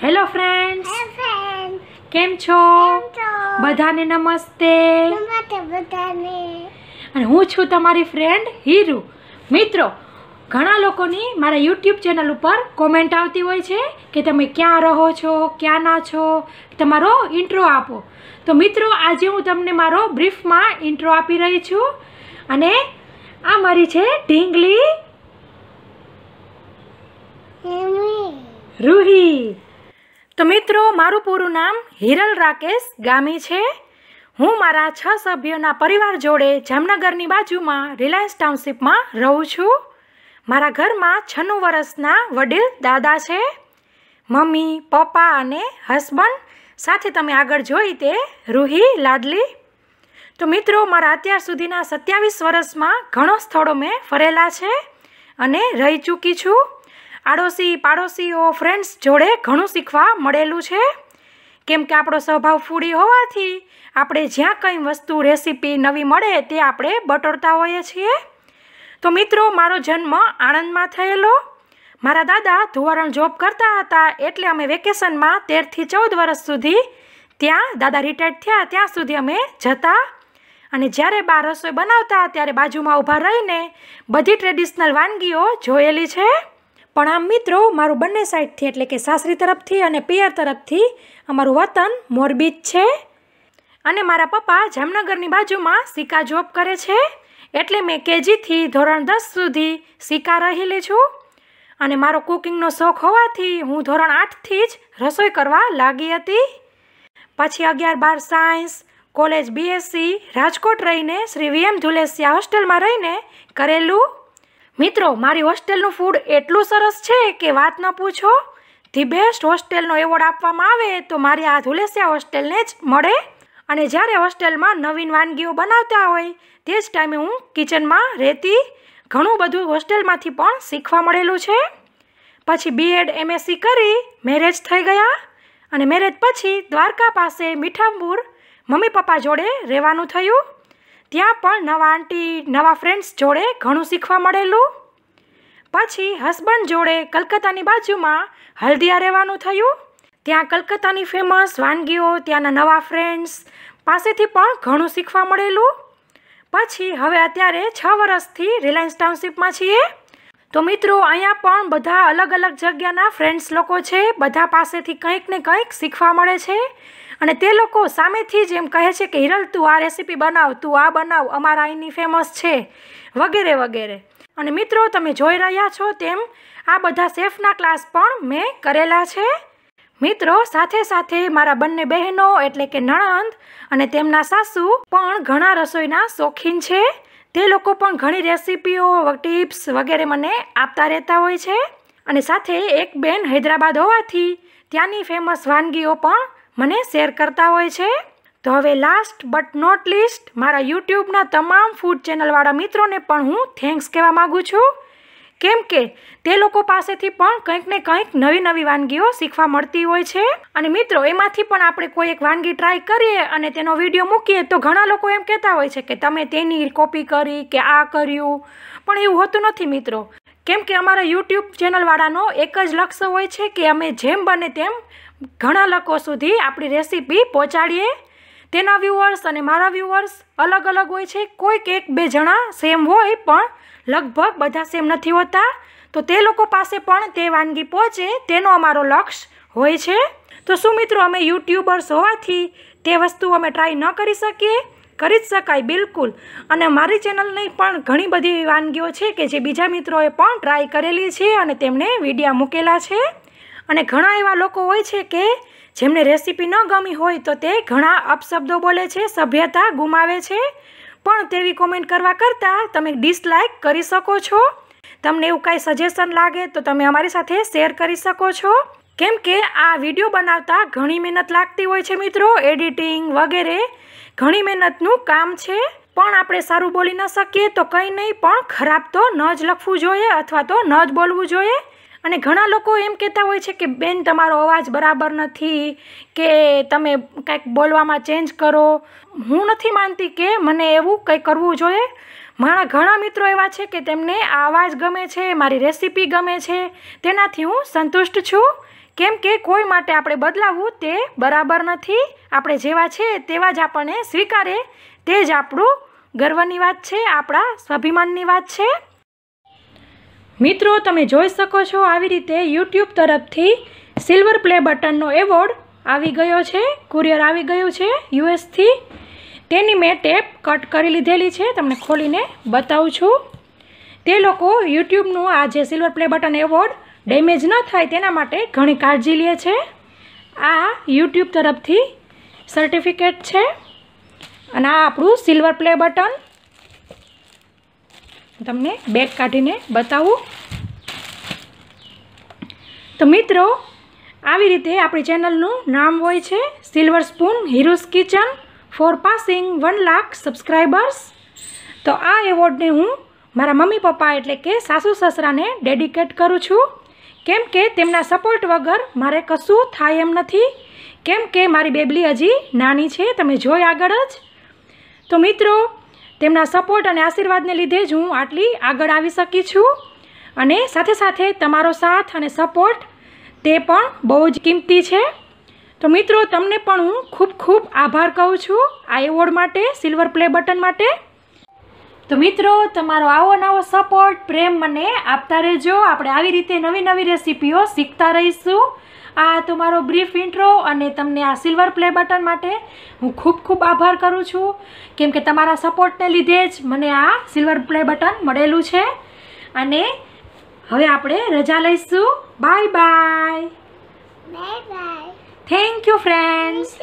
hello friends કેમ છો બધાને નમસ્તે અને હું છું તમારી ફ્રેન્ડ હીરુ મિત્રો ઘણા લોકોની મારા યુટ્યુબ ચેનલ ઉપર કોમેન્ટ આવતી હોય છે કે તમે ક્યાં રહો છો ક્યાંના છો તમારો ઇન્ટ્રો આપો તો મિત્રો આજે હું તમને મારો બ્રીફમાં ઇન્ટ્રો આપી રહી છું અને આ મારી છે ઢીંગલી રૂહી તો મિત્રો મારું પૂરું નામ હિરલ રાકેશ ગામી છે હું મારા છ સભ્યોના પરિવાર જોડે જામનગરની બાજુમાં રિલાયન્સ ટાઉનશીપમાં રહું છું મારા ઘરમાં છન્નું વર્ષના વડીલ દાદા છે મમ્મી પપ્પા અને હસબન્ડ સાથે તમે આગળ જોઈ તે રૂહી લાડલી તો મિત્રો મારા અત્યાર સુધીના સત્યાવીસ વર્ષમાં ઘણો સ્થળો મેં ફરેલા છે અને રહી ચૂકી છું આડોશી પાડોશીઓ ફ્રેન્ડ્સ જોડે ઘણું શીખવા મળેલું છે કેમ કે આપણો સ્વભાવ ફૂડી હોવાથી આપણે જ્યાં કંઈ વસ્તુ રેસીપી નવી મળે તે આપણે બટોરતા હોઈએ છીએ તો મિત્રો મારો જન્મ આણંદમાં થયેલો મારા દાદા ધોરણ જોબ કરતા હતા એટલે અમે વેકેશનમાં તેરથી ચૌદ વર્ષ સુધી ત્યાં દાદા રિટાયર્ડ થયા ત્યાં સુધી અમે જતા અને જ્યારે બા રસોઈ બનાવતા ત્યારે બાજુમાં ઊભા રહીને બધી ટ્રેડિશનલ વાનગીઓ જોયેલી છે પણ આમ મિત્રો મારું બંને સાઈડથી એટલે કે સાસરી તરફથી અને પિયર તરફથી અમારું વતન મોરબી છે અને મારા પપ્પા જામનગરની બાજુમાં સિક્કા જોબ કરે છે એટલે મેં કેજીથી ધોરણ દસ સુધી સિક્કા રહેલી છું અને મારો કુકિંગનો શોખ હોવાથી હું ધોરણ આઠથી જ રસોઈ કરવા લાગી હતી પછી અગિયાર બાર સાયન્સ કોલેજ બીએસસી રાજકોટ રહીને શ્રી વીએમ ધુલેસિયા હોસ્ટેલમાં રહીને કરેલું મિત્રો મારી હોસ્ટેલનું ફૂડ એટલું સરસ છે કે વાત ન પૂછો ધી બેસ્ટ હોસ્ટેલનો એવોર્ડ આપવામાં આવે તો મારી આ ધુલેસિયા હોસ્ટેલને જ મળે અને જ્યારે હોસ્ટેલમાં નવીન વાનગીઓ બનાવતા હોય તે જ ટાઈમે હું કિચનમાં રહેતી ઘણું બધું હોસ્ટેલમાંથી પણ શીખવા મળેલું છે પછી બીએડ એમએસસી કરી મેરેજ થઈ ગયા અને મેરેજ પછી દ્વારકા પાસે મીઠામપુર મમ્મી પપ્પા જોડે રહેવાનું થયું ત્યાં પણ નવા આંટી નવા ફ્રેન્ડ્સ જોડે ઘણું શીખવા મળેલું પછી હસબન્ડ જોડે કલકત્તાની બાજુમાં હલ્દિયા રહેવાનું થયું ત્યાં કલકત્તાની ફેમસ વાનગીઓ ત્યાંના નવા ફ્રેન્ડ્સ પાસેથી પણ ઘણું શીખવા મળેલું પછી હવે અત્યારે છ વર્ષથી રિલાયન્સ ટાઉનશીપમાં છીએ તો મિત્રો અહીંયા પણ બધા અલગ અલગ જગ્યાના ફ્રેન્ડ્સ લોકો છે બધા પાસેથી કંઈક ને કંઈક શીખવા મળે છે અને તે લોકો સામેથી જ એમ કહે છે કે હિરલ તું આ રેસીપી બનાવ તું આ બનાવ અમારા અહીંની ફેમસ છે વગેરે વગેરે અને મિત્રો તમે જોઈ રહ્યા છો તેમ આ બધા શેફના ક્લાસ પણ મેં કરેલા છે મિત્રો સાથે સાથે મારા બંને બહેનો એટલે કે નણંદ અને તેમના સાસુ પણ ઘણા રસોઈના શોખીન છે તે લોકો પણ ઘણી રેસીપીઓ ટિપ્સ વગેરે મને આપતા રહેતા હોય છે અને સાથે એક બેન હૈદરાબાદ હોવાથી ત્યાંની ફેમસ વાનગીઓ પણ મને શેર કરતા હોય છે તો હવે લાસ્ટ બટ નોટ લિસ્ટ મારા યુટ્યુબના તમામ ફૂડ ચેનલવાળા મિત્રોને પણ હું થેન્ક્સ કહેવા માગું છું કેમ કે તે લોકો પાસેથી પણ કંઈક ને કંઈક નવી નવી વાનગીઓ શીખવા મળતી હોય છે અને મિત્રો એમાંથી પણ આપણે કોઈ એક વાનગી ટ્રાય કરીએ અને તેનો વિડીયો મૂકીએ તો ઘણા લોકો એમ કહેતા હોય છે કે તમે તેની કોપી કરી કે આ કર્યું પણ એવું હોતું નથી મિત્રો કેમ કે અમારા યુટ્યુબ ચેનલવાળાનો એક જ લક્ષ્ય હોય છે કે અમે જેમ બને તેમ ઘણા લોકો સુધી આપણી રેસીપી પહોંચાડીએ તેના વ્યૂવર્સ અને મારા વ્યૂવર્સ અલગ અલગ હોય છે કોઈક એક બે જણા સેમ હોય પણ લગભગ બધા સેમ નથી હોતા તો તે લોકો પાસે પણ તે વાનગી પહોંચે તેનો અમારો લક્ષ્ય હોય છે તો શું મિત્રો અમે યુટ્યુબર્સ હોવાથી તે વસ્તુ અમે ટ્રાય ન કરી શકીએ કરી જ શકાય બિલકુલ અને મારી ચેનલની પણ ઘણી બધી વાનગીઓ છે કે જે બીજા મિત્રોએ પણ ટ્રાય કરેલી છે અને તેમણે વિડીયા મૂકેલા છે અને ઘણા એવા લોકો હોય છે કે જેમને રેસીપી ન ગમી હોય તો તે ઘણા અપશબ્દો બોલે છે સભ્યતા ગુમાવે છે પણ તેવી કોમેન્ટ કરવા કરતાં તમે ડિસલાઇક કરી શકો છો તમને એવું કાંઈ સજેશન લાગે તો તમે અમારી સાથે શેર કરી શકો છો કેમ કે આ વિડીયો બનાવતા ઘણી મહેનત લાગતી હોય છે મિત્રો એડિટિંગ વગેરે ઘણી મહેનતનું કામ છે પણ આપણે સારું બોલી ન શકીએ તો કંઈ નહીં પણ ખરાબ તો ન જ લખવું જોઈએ અથવા તો ન જ બોલવું જોઈએ અને ઘણા લોકો એમ કહેતા હોય છે કે બેન તમારો અવાજ બરાબર નથી કે તમે કંઈક બોલવામાં ચેન્જ કરો હું નથી માનતી કે મને એવું કંઈ કરવું જોઈએ મારા ઘણા મિત્રો એવા છે કે તેમને આ અવાજ ગમે છે મારી રેસીપી ગમે છે તેનાથી હું સંતુષ્ટ છું કેમ કે કોઈ માટે આપણે બદલાવવું તે બરાબર નથી આપણે જેવા છે તેવા જ આપણને સ્વીકારે તે જ આપણું ગર્વની વાત છે આપણા સ્વાભિમાનની વાત છે મિત્રો તમે જોઈ શકો છો આવી રીતે યુટ્યુબ તરફથી સિલ્વર પ્લે બટનનો એવોર્ડ આવી ગયો છે કુરિયર આવી ગયું છે યુએસથી તેની મેં ટેપ કટ કરી લીધેલી છે તમને ખોલીને બતાવું છું તે લોકો યુટ્યુબનું આ જે silver play button award damage ન થાય તેના માટે ઘણી કાળજી લે છે આ યુટ્યુબ તરફથી સર્ટિફિકેટ છે અને આ આપણું સિલ્વર પ્લે બટન તમને બેગ કાઢીને બતાવું તો મિત્રો આવી રીતે આપણી ચેનલનું નામ હોય છે silver spoon heroes kitchen for passing one lakh subscribers તો આ એવોર્ડને હું મારા મમ્મી પપ્પા એટલે કે સાસુ સસરાને ડેડિકેટ કરું છું કેમ કે તેમના સપોર્ટ વગર મારે કશું થાય એમ નથી કેમ કે મારી બેબલી હજી નાની છે તમે જોઈ આગળ જ તો મિત્રો તેમના સપોર્ટ અને આશીર્વાદને લીધે જ હું આટલી આગળ આવી શકી છું અને સાથે સાથે તમારો સાથ અને સપોર્ટ તે પણ બહુ જ કિંમતી છે તો મિત્રો તમને પણ હું ખૂબ ખૂબ આભાર કહું છું આ એવોર્ડ માટે સિલ્વર પ્લે બટન માટે તો મિત્રો તમારો આવો નવો સપોર્ટ પ્રેમ મને આપતા રહેજો આપણે આવી રીતે નવી નવી રેસીપીઓ શીખતા રહીશું આ તમારો બ્રીફ ઇન્ટ્રો અને તમને આ સિલ્વર પ્લે બટન માટે હું ખૂબ ખૂબ આભાર કરું છું કેમ કે તમારા સપોર્ટને લીધે જ મને આ સિલ્વર પ્લે બટન મળેલું છે અને હવે આપણે રજા લઈશું bye bye bye bye thank you friends